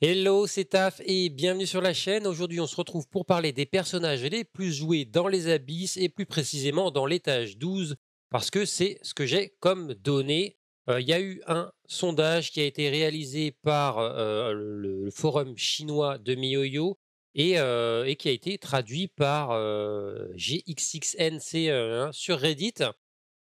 Hello, c'est Taf et bienvenue sur la chaîne. Aujourd'hui, on se retrouve pour parler des personnages les plus joués dans les abysses et plus précisément dans l'étage 12 parce que c'est ce que j'ai comme données. Euh, il y a eu un sondage qui a été réalisé par euh, le, forum chinois de MiYoYo et, euh, qui a été traduit par GXXNC sur Reddit.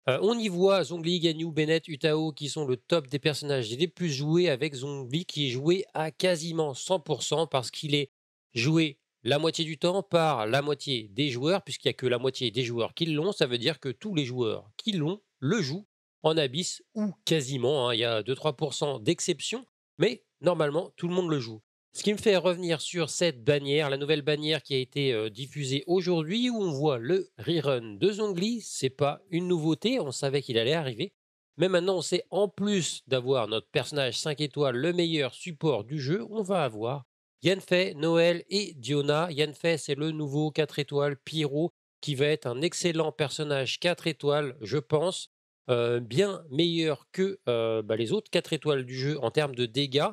Euh, on y voit Zongli, Ganyu, Bennett, Utao qui sont le top des personnages les plus joués avec Zongli qui est joué à quasiment 100% parce qu'il est joué la moitié du temps par la moitié des joueurs, puisqu'il n'y a que la moitié des joueurs qui l'ont. Ça veut dire que tous les joueurs qui l'ont le jouent en abyss ou quasiment. Hein. Il y a 2-3% d'exception, mais normalement tout le monde le joue. Ce qui me fait revenir sur cette bannière, la nouvelle bannière qui a été euh, diffusée aujourd'hui où on voit le rerun de Zongli. C'est pas une nouveauté, on savait qu'il allait arriver. Mais maintenant, on sait en plus d'avoir notre personnage 5 étoiles, le meilleur support du jeu, on va avoir Yanfei, Noël et Diona. Yanfei, c'est le nouveau 4 étoiles Pyro qui va être un excellent personnage 4 étoiles, je pense, euh, bien meilleur que euh, bah, les autres 4 étoiles du jeu en termes de dégâts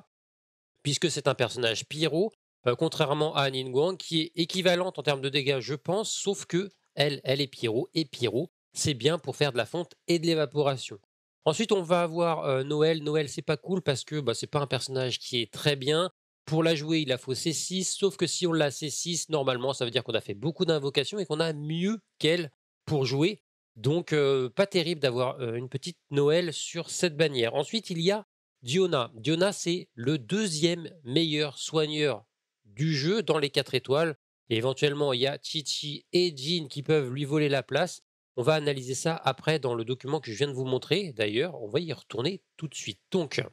puisque c'est un personnage pyro, euh, contrairement à Anin qui est équivalente en termes de dégâts, je pense, sauf que elle, elle est pyro, et pyro, c'est bien pour faire de la fonte et de l'évaporation. Ensuite, on va avoir euh, Noël. Noël, c'est pas cool parce que bah, c'est pas un personnage qui est très bien. Pour la jouer, il a faut C6, sauf que si on l'a C6, normalement, ça veut dire qu'on a fait beaucoup d'invocations et qu'on a mieux qu'elle pour jouer. Donc, euh, pas terrible d'avoir une petite Noël sur cette bannière. Ensuite, il y a Diona. c'est le deuxième meilleur soigneur du jeu dans les 4 étoiles. Et éventuellement, il y a Chi-Chi et Jean qui peuvent lui voler la place. On va analyser ça après dans le document que je viens de vous montrer. D'ailleurs, on va y retourner tout de suite. Donc,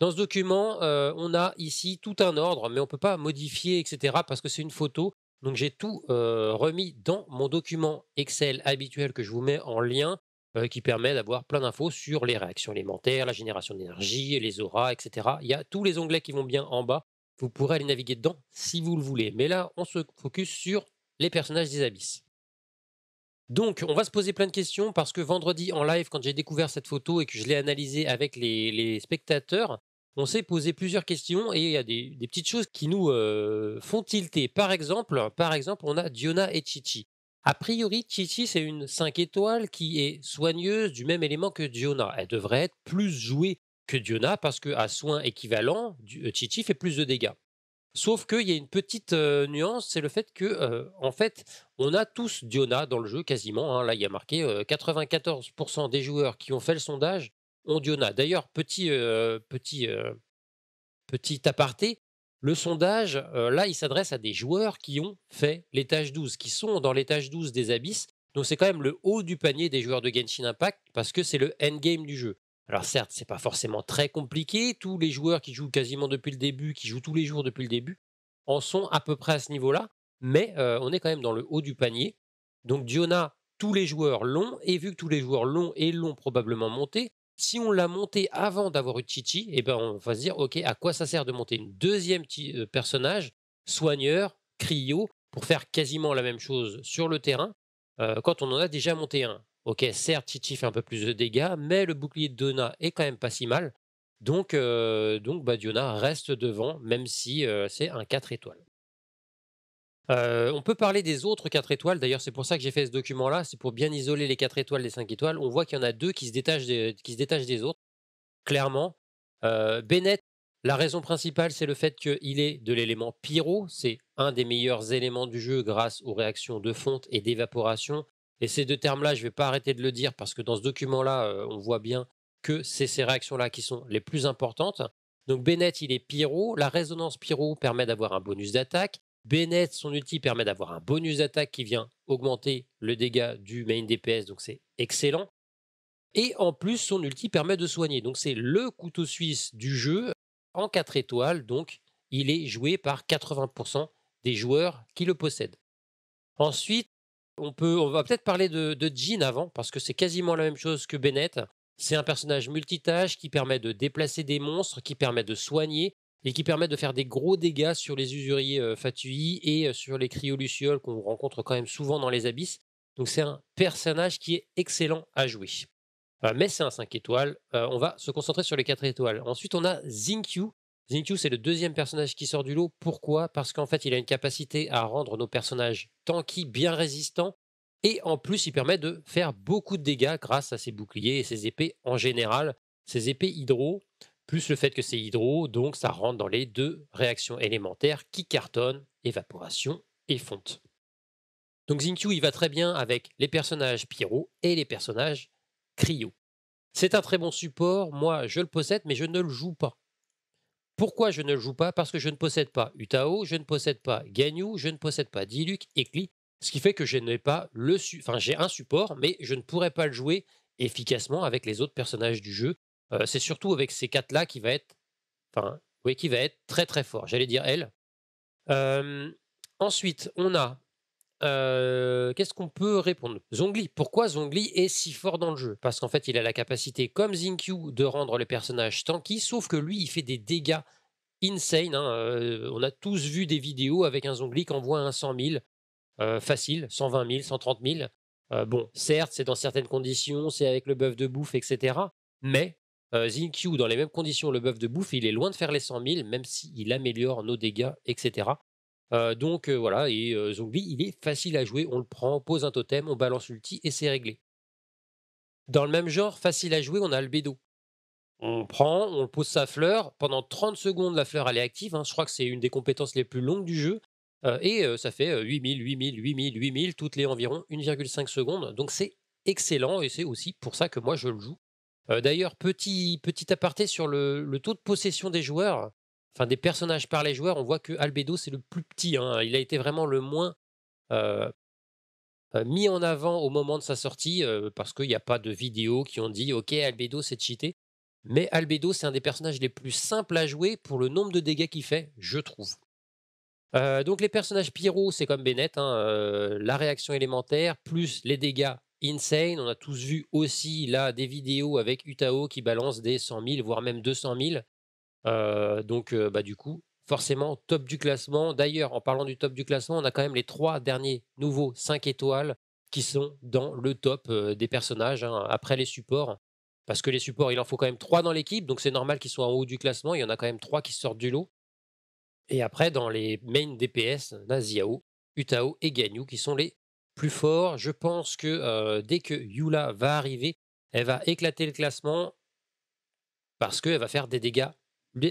dans ce document, euh, on a ici tout un ordre, mais on ne peut pas modifier, etc., parce que c'est une photo. Donc, j'ai tout euh, remis dans mon document Excel habituel que je vous mets en lien. Euh, qui permet d'avoir plein d'infos sur les réactions élémentaires, la génération d'énergie, les auras, etc. Il y a tous les onglets qui vont bien en bas. Vous pourrez aller naviguer dedans si vous le voulez. Mais là, on se focus sur les personnages des abysses. Donc, on va se poser plein de questions parce que vendredi en live, quand j'ai découvert cette photo et que je l'ai analysée avec les, spectateurs, on s'est posé plusieurs questions et il y a des, petites choses qui nous euh, font tilter. Par exemple, par exemple, on a Diona et Chichi. A priori, Chichi, c'est une 5 étoiles qui est soigneuse du même élément que Diona. Elle devrait être plus jouée que Diona parce qu'à soin équivalent, Chichi euh, fait plus de dégâts. Sauf qu'il y a une petite euh, nuance, c'est le fait que, euh, en fait, on a tous Diona dans le jeu quasiment. Hein. Là, il y a marqué 94% des joueurs qui ont fait le sondage ont Diona. D'ailleurs, petit, petit, petit aparté, le sondage, euh, là, il s'adresse à des joueurs qui ont fait l'étage 12, qui sont dans l'étage 12 des abysses. Donc c'est quand même le haut du panier des joueurs de Genshin Impact parce que c'est le endgame du jeu. Alors certes, c'est pas forcément très compliqué, tous les joueurs qui jouent quasiment depuis le début, qui jouent tous les jours depuis le début, en sont à peu près à ce niveau-là, mais euh, on est quand même dans le haut du panier. Donc Diona, tous les joueurs l'ont, et vu que tous les joueurs l'ont et l'ont probablement monté, si on l'a monté avant d'avoir eu Chichi, eh ben on va se dire, ok, à quoi ça sert de monter une deuxième euh, personnage, soigneur, cryo, pour faire quasiment la même chose sur le terrain, euh, quand on en a déjà monté un. Ok, certes, Chichi fait un peu plus de dégâts, mais le bouclier de Donna est quand même pas si mal. Donc, euh, donc bah, reste devant, même si c'est un 4 étoiles. Euh, on peut parler des autres 4 étoiles, d'ailleurs c'est pour ça que j'ai fait ce document-là, c'est pour bien isoler les 4 étoiles des 5 étoiles. On voit qu'il y en a deux qui se détachent des, qui se détachent des autres, clairement. Euh, Bennett, la raison principale c'est le fait qu'il est de l'élément pyro, c'est un des meilleurs éléments du jeu grâce aux réactions de fonte et d'évaporation. Et ces deux termes-là, je ne vais pas arrêter de le dire parce que dans ce document-là, euh, on voit bien que c'est ces réactions-là qui sont les plus importantes. Donc Bennett, il est pyro. La résonance pyro permet d'avoir un bonus d'attaque. Bennett, son ulti permet d'avoir un bonus d'attaque qui vient augmenter le dégât du main DPS, donc c'est excellent. Et en plus, son ulti permet de soigner. Donc c'est le couteau suisse du jeu en 4 étoiles, donc il est joué par 80% des joueurs qui le possèdent. Ensuite, on, peut, on va peut-être parler de, de Jean avant, parce que c'est quasiment la même chose que Bennett. C'est un personnage multitâche qui permet de déplacer des monstres, qui permet de soigner, et qui permet de faire des gros dégâts sur les usuriers euh, fatui et euh, sur les Criolucioles qu'on rencontre quand même souvent dans les abysses. Donc c'est un personnage qui est excellent à jouer. mais c'est un 5 étoiles. Euh, on va se concentrer sur les 4 étoiles. Ensuite, on a Zinkyu. Zinkyu, c'est le deuxième personnage qui sort du lot. Pourquoi Parce qu'en fait, il a une capacité à rendre nos personnages tanky, bien résistants. Et en plus, il permet de faire beaucoup de dégâts grâce à ses boucliers et ses épées en général. Ses épées hydro, plus le fait que c'est hydro, donc ça rentre dans les deux réactions élémentaires qui cartonnent évaporation et fonte. Donc Zinkyu, il va très bien avec les personnages pyro et les personnages cryo. C'est un très bon support, moi je le possède, mais je ne le joue pas. Pourquoi je ne le joue pas Parce que je ne possède pas Utao, je ne possède pas Ganyu, je ne possède pas Diluc et Kli, ce qui fait que je n'ai pas le... enfin j'ai un support, mais je ne pourrais pas le jouer efficacement avec les autres personnages du jeu, euh, c'est surtout avec ces quatre-là qui va être, enfin, oui, qui va être très très fort. J'allais dire elle. Euh, ensuite, on a. Euh, qu'est-ce qu'on peut répondre Zongli. Pourquoi Zongli est si fort dans le jeu Parce qu'en fait, il a la capacité, comme Zinkyu, de rendre les personnages tanky, sauf que lui, il fait des dégâts insane. Hein. on a tous vu des vidéos avec un Zongli qui envoie un 100 000, facile, 120 000, 130 000. bon, certes, c'est dans certaines conditions, c'est avec le buff de bouffe, etc. Mais euh, Zinkyu, dans les mêmes conditions, le buff de bouffe, il est loin de faire les 100 000, même s'il améliore nos dégâts, etc. Euh, donc euh, voilà, et euh, Zombie, il est facile à jouer, on le prend, on pose un totem, on balance ulti et c'est réglé. Dans le même genre, facile à jouer, on a Albedo. On prend, on pose sa fleur, pendant 30 secondes la fleur elle est active, hein. je crois que c'est une des compétences les plus longues du jeu, et ça fait 8000, 8000, 8000, 8000, toutes les environ 1,5 secondes, donc c'est excellent et c'est aussi pour ça que moi je le joue euh, d'ailleurs, petit, petit aparté sur le, taux de possession des joueurs, enfin des personnages par les joueurs, on voit que Albedo, c'est le plus petit. Hein. Il a été vraiment le moins euh, euh, mis en avant au moment de sa sortie, parce qu'il n'y a pas de vidéos qui ont dit Ok, Albedo, c'est cheaté. Mais Albedo, c'est un des personnages les plus simples à jouer pour le nombre de dégâts qu'il fait, je trouve. donc les personnages pyro, c'est comme Bennett, hein, la réaction élémentaire, plus les dégâts insane. On a tous vu aussi là des vidéos avec Utao qui balance des 100 000, voire même 200 000. Euh, donc, euh, bah, du coup, forcément, top du classement. D'ailleurs, en parlant du top du classement, on a quand même les trois derniers nouveaux 5 étoiles qui sont dans le top euh, des personnages hein, après les supports. Parce que les supports, il en faut quand même trois dans l'équipe, donc c'est normal qu'ils soient en haut du classement. Il y en a quand même trois qui sortent du lot. Et après, dans les main DPS, Naziao, Utao et Ganyu qui sont les plus fort. Je pense que dès que Yula va arriver, elle va éclater le classement parce qu'elle va faire des dégâts,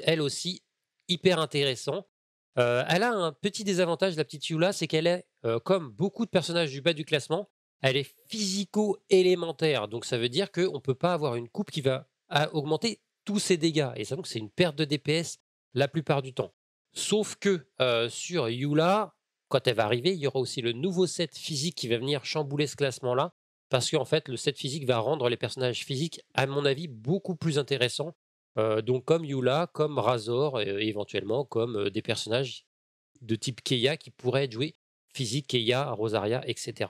elle aussi, hyper intéressants. elle a un petit désavantage, la petite Yula, c'est qu'elle est, comme beaucoup de personnages du bas du classement, elle est physico-élémentaire. Donc ça veut dire qu'on ne peut pas avoir une coupe qui va augmenter tous ses dégâts. Et ça, donc, c'est une perte de DPS la plupart du temps. Sauf que sur Yula, quand elle va arriver, il y aura aussi le nouveau set physique qui va venir chambouler ce classement-là, parce qu'en fait, le set physique va rendre les personnages physiques, à mon avis, beaucoup plus intéressants. Euh, donc comme Yula, comme Razor, et euh, éventuellement comme euh, des personnages de type Keia qui pourraient être joués physique, Keia, Rosaria, etc.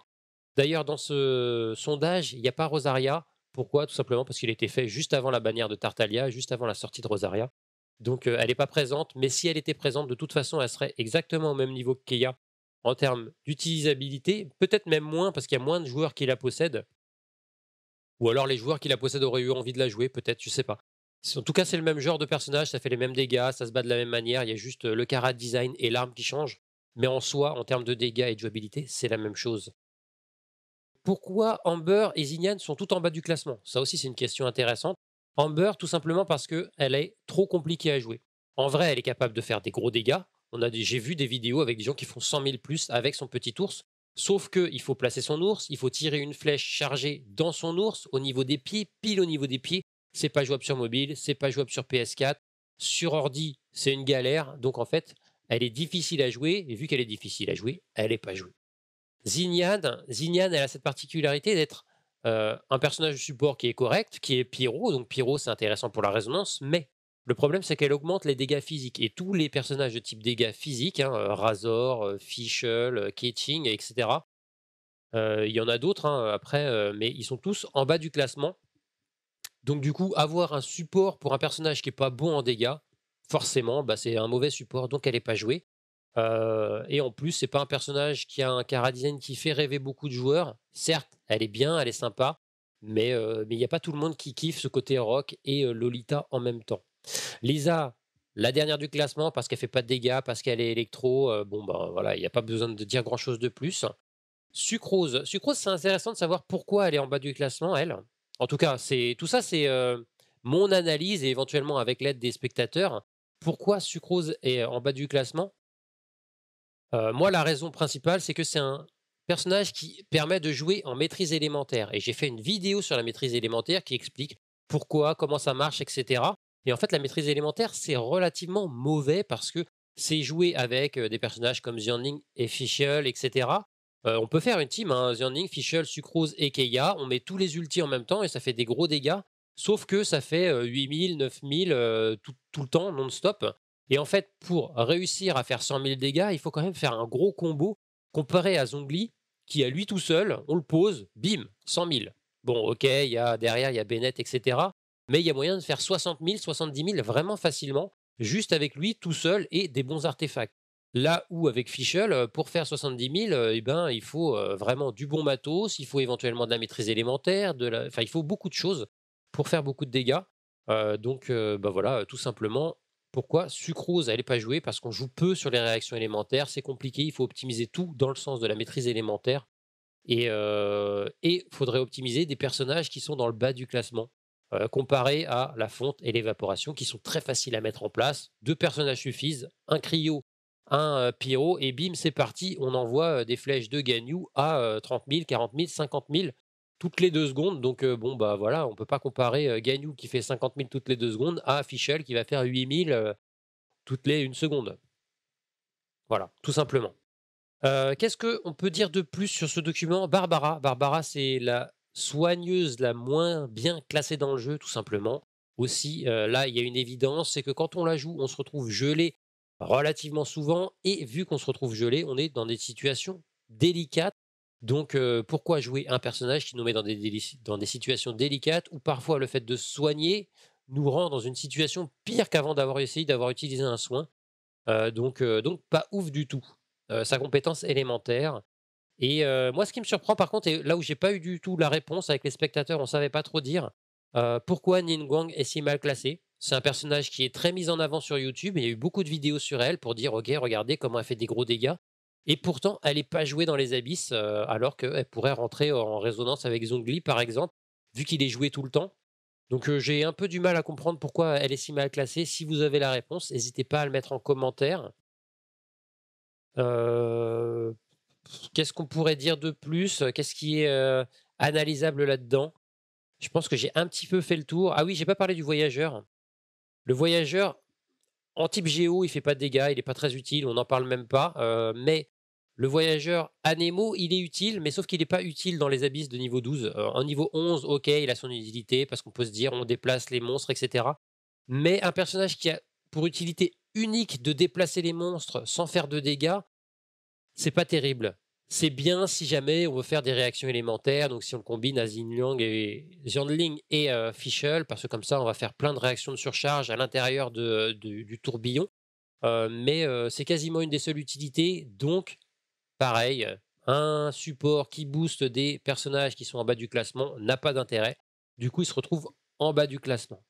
D'ailleurs, dans ce sondage, il n'y a pas Rosaria. Pourquoi Tout simplement parce qu'il a été fait juste avant la bannière de Tartalia, juste avant la sortie de Rosaria. Donc elle n'est pas présente, mais si elle était présente, de toute façon, elle serait exactement au même niveau que Keia en termes d'utilisabilité, peut-être même moins parce qu'il y a moins de joueurs qui la possèdent. Ou alors les joueurs qui la possèdent auraient eu envie de la jouer, peut-être, je sais pas. En tout cas, c'est le même genre de personnage, ça fait les mêmes dégâts, ça se bat de la même manière, il y a juste euh, le karat design et l'arme qui changent. Mais en soi, en termes de dégâts et de jouabilité, c'est la même chose. Pourquoi Amber et Zinian sont tout en bas du classement Ça aussi, c'est une question intéressante. Amber, tout simplement parce qu'elle est trop compliquée à jouer. En vrai, elle est capable de faire des gros dégâts, on a des, j'ai vu des vidéos avec des gens qui font 100 000 plus avec son petit ours. Sauf que il faut placer son ours, il faut tirer une flèche chargée dans son ours au niveau des pieds, pile au niveau des pieds. C'est pas jouable sur mobile, c'est pas jouable sur PS4, sur ordi, c'est une galère. Donc en fait, elle est difficile à jouer et vu qu'elle est difficile à jouer, elle n'est pas jouée. Zignane, Zignane, elle a cette particularité d'être euh, un personnage de support qui est correct, qui est Pyro. Donc Pyro, c'est intéressant pour la résonance, mais le problème, c'est qu'elle augmente les dégâts physiques. Et tous les personnages de type dégâts physiques, hein, euh, Razor, euh, Fischl, euh, Ketching, etc., il y en a d'autres hein, après, mais ils sont tous en bas du classement. Donc du coup, avoir un support pour un personnage qui n'est pas bon en dégâts, forcément, bah, c'est un mauvais support, donc elle n'est pas jouée. et en plus, c'est pas un personnage qui a un chara design qui fait rêver beaucoup de joueurs. Certes, elle est bien, elle est sympa, mais il n'y a pas tout le monde qui kiffe ce côté rock et Lolita en même temps. Lisa, la dernière du classement parce qu'elle fait pas de dégâts, parce qu'elle est électro. Euh, bon, ben voilà, il n'y a pas besoin de dire grand-chose de plus. Sucrose. Sucrose, c'est intéressant de savoir pourquoi elle est en bas du classement, elle. En tout cas, c'est tout ça, c'est euh, mon analyse et éventuellement avec l'aide des spectateurs. Pourquoi Sucrose est euh, en bas du classement Moi, la raison principale, c'est que c'est un personnage qui permet de jouer en maîtrise élémentaire. Et j'ai fait une vidéo sur la maîtrise élémentaire qui explique pourquoi, comment ça marche, etc. Et en fait, la maîtrise élémentaire, c'est relativement mauvais parce que c'est joué avec des personnages comme Zionning et Fischl, etc. on peut faire une team, hein, Fischl, Sucrose et Keia. On met tous les ultis en même temps et ça fait des gros dégâts. Sauf que ça fait 8000, 9000 tout, le temps, non-stop. Et en fait, pour réussir à faire 100 000 dégâts, il faut quand même faire un gros combo comparé à Zongli, qui à lui tout seul, on le pose, bim, 100 000. Bon, ok, y a, derrière, il y a Bennett, etc mais il y a moyen de faire 60 000, 70 000 vraiment facilement, juste avec lui tout seul et des bons artefacts. Là où avec Fischl, euh, pour faire 70 000, euh, eh ben, il faut euh, vraiment du bon matos, il faut éventuellement de la maîtrise élémentaire, de la... il faut beaucoup de choses pour faire beaucoup de dégâts. donc bah voilà, tout simplement, pourquoi Sucrose, elle n'est pas jouée Parce qu'on joue peu sur les réactions élémentaires, c'est compliqué, il faut optimiser tout dans le sens de la maîtrise élémentaire. Et il faudrait optimiser des personnages qui sont dans le bas du classement. Euh, comparé à la fonte et l'évaporation qui sont très faciles à mettre en place. Deux personnages suffisent, un cryo, un euh, pyro, et bim, c'est parti, on envoie euh, des flèches de Ganyu à 30 000, 40 000, 50 000 toutes les deux secondes. Donc bon, bah voilà, on ne peut pas comparer Ganyu qui fait 50 000 toutes les deux secondes à Fischel qui va faire 8 000 toutes les une seconde. Voilà, tout simplement. Qu'est-ce qu'on peut dire de plus sur ce document Barbara, Barbara c'est la soigneuse, la moins bien classée dans le jeu, tout simplement. Aussi, euh, là, il y a une évidence, c'est que quand on la joue, on se retrouve gelé relativement souvent, et vu qu'on se retrouve gelé, on est dans des situations délicates. Donc, euh, pourquoi jouer un personnage qui nous met dans des, dans situations délicates, ou parfois le fait de soigner nous rend dans une situation pire qu'avant d'avoir essayé d'avoir utilisé un soin. Euh, donc, donc pas ouf du tout. sa compétence élémentaire, et moi, ce qui me surprend par contre, et là où j'ai pas eu du tout la réponse avec les spectateurs, on savait pas trop dire pourquoi Ningguang est si mal classée. C'est un personnage qui est très mis en avant sur YouTube. il y a eu beaucoup de vidéos sur elle pour dire ok, regardez comment elle fait des gros dégâts. Et pourtant, elle n'est pas jouée dans les abysses, alors qu'elle pourrait rentrer en résonance avec Zhongli, par exemple, vu qu'il est joué tout le temps. Donc j'ai un peu du mal à comprendre pourquoi elle est si mal classée. Si vous avez la réponse, n'hésitez pas à le mettre en commentaire. Euh, qu'est-ce qu'on pourrait dire de plus euh, Qu'est-ce qui est euh, analysable là-dedans Je pense que j'ai un petit peu fait le tour. Ah oui, j'ai pas parlé du voyageur. Le voyageur, en type géo, il fait pas de dégâts, il n'est pas très utile, on n'en parle même pas. Euh, mais le voyageur Anemo, il est utile, mais sauf qu'il n'est pas utile dans les abysses de niveau 12. en niveau 11, ok, il a son utilité parce qu'on peut se dire on déplace les monstres, etc. Mais un personnage qui a pour utilité unique de déplacer les monstres sans faire de dégâts, c'est pas terrible. C'est bien si jamais on veut faire des réactions élémentaires, donc si on le combine à et Xiangling et euh, parce que comme ça on va faire plein de réactions de surcharge à l'intérieur du tourbillon. Euh, mais euh, c'est quasiment une des seules utilités, donc pareil, un support qui booste des personnages qui sont en bas du classement n'a pas d'intérêt. Du coup, il se retrouve en bas du classement.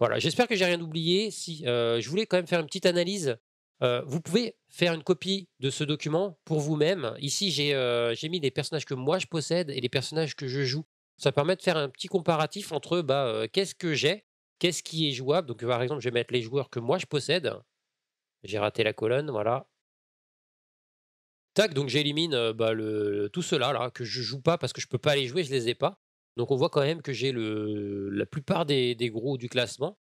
Voilà, j'espère que j'ai rien oublié. Si, je voulais quand même faire une petite analyse euh, vous pouvez faire une copie de ce document pour vous-même. Ici, j'ai euh, mis les personnages que moi je possède et les personnages que je joue. Ça permet de faire un petit comparatif entre bah, euh, qu'est-ce que j'ai, qu'est-ce qui est jouable. Donc, par exemple, je vais mettre les joueurs que moi je possède. J'ai raté la colonne, voilà. Tac, donc j'élimine bah, tout cela là que je joue pas parce que je peux pas les jouer, je les ai pas. Donc on voit quand même que j'ai la plupart des, gros du classement.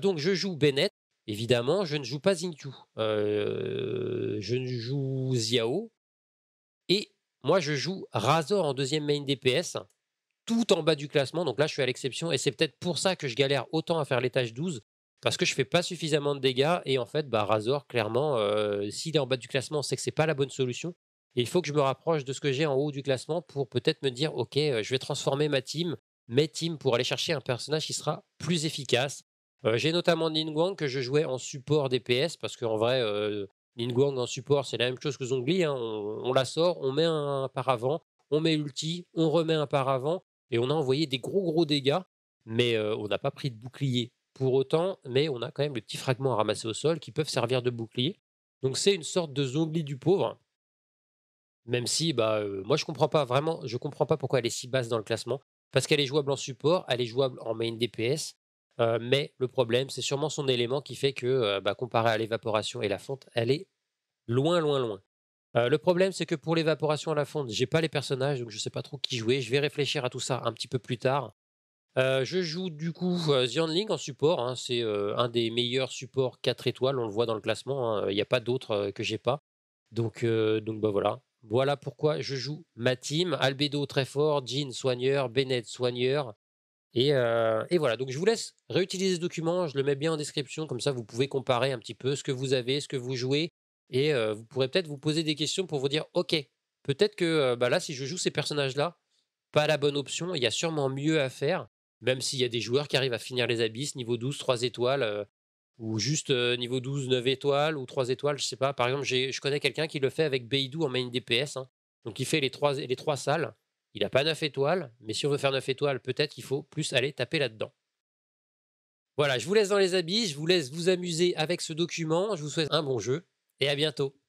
donc je joue Bennett, Évidemment, je ne joue pas Zingyu. Euh, je ne joue Xiao. Et moi, je joue Razor en deuxième main DPS, tout en bas du classement. Donc là, je suis à l'exception. Et c'est peut-être pour ça que je galère autant à faire l'étage 12. Parce que je ne fais pas suffisamment de dégâts. Et en fait, bah, Razor, clairement, euh, s'il est en bas du classement, c'est que c'est pas la bonne solution. Et il faut que je me rapproche de ce que j'ai en haut du classement pour peut-être me dire, OK, euh, je vais transformer ma team, mes teams, pour aller chercher un personnage qui sera plus efficace euh, j'ai notamment Ningguang que je jouais en support DPS parce qu'en vrai, euh, Ningguang en support, c'est la même chose que Zongli. Hein. On, la sort, on met un, paravent, on met ulti, on remet un paravent et on a envoyé des gros gros dégâts, mais euh, on n'a pas pris de bouclier pour autant, mais on a quand même le petit fragment à ramasser au sol qui peuvent servir de bouclier. Donc c'est une sorte de Zongli du pauvre. Même si, bah, moi je comprends pas vraiment, je comprends pas pourquoi elle est si basse dans le classement. Parce qu'elle est jouable en support, elle est jouable en main DPS, euh, mais le problème, c'est sûrement son élément qui fait que, euh, bah, comparé à l'évaporation et la fonte, elle est loin, loin, loin. Euh, le problème, c'est que pour l'évaporation à la fonte, j'ai pas les personnages, donc je sais pas trop qui jouer. Je vais réfléchir à tout ça un petit peu plus tard. je joue du coup Xianling en support. Hein. c'est un des meilleurs supports 4 étoiles. On le voit dans le classement. Hein. Il n'y a pas d'autres que j'ai pas. Donc, donc bah voilà. Voilà pourquoi je joue ma team. Albedo très fort, Jean soigneur, Bennett soigneur, euh, et, voilà, donc je vous laisse réutiliser ce document, je le mets bien en description, comme ça vous pouvez comparer un petit peu ce que vous avez, ce que vous jouez, et euh, vous pourrez peut-être vous poser des questions pour vous dire, ok, peut-être que euh, bah là, si je joue ces personnages-là, pas la bonne option, il y a sûrement mieux à faire, même s'il y a des joueurs qui arrivent à finir les abysses, niveau 12, 3 étoiles, ou juste niveau 12, 9 étoiles, ou 3 étoiles, je sais pas. Par exemple, je connais quelqu'un qui le fait avec Beidou en main DPS, hein. donc il fait les trois les 3 salles, il n'a pas 9 étoiles, mais si on veut faire 9 étoiles, peut-être qu'il faut plus aller taper là-dedans. Voilà, je vous laisse dans les habits, je vous laisse vous amuser avec ce document, je vous souhaite un bon jeu et à bientôt.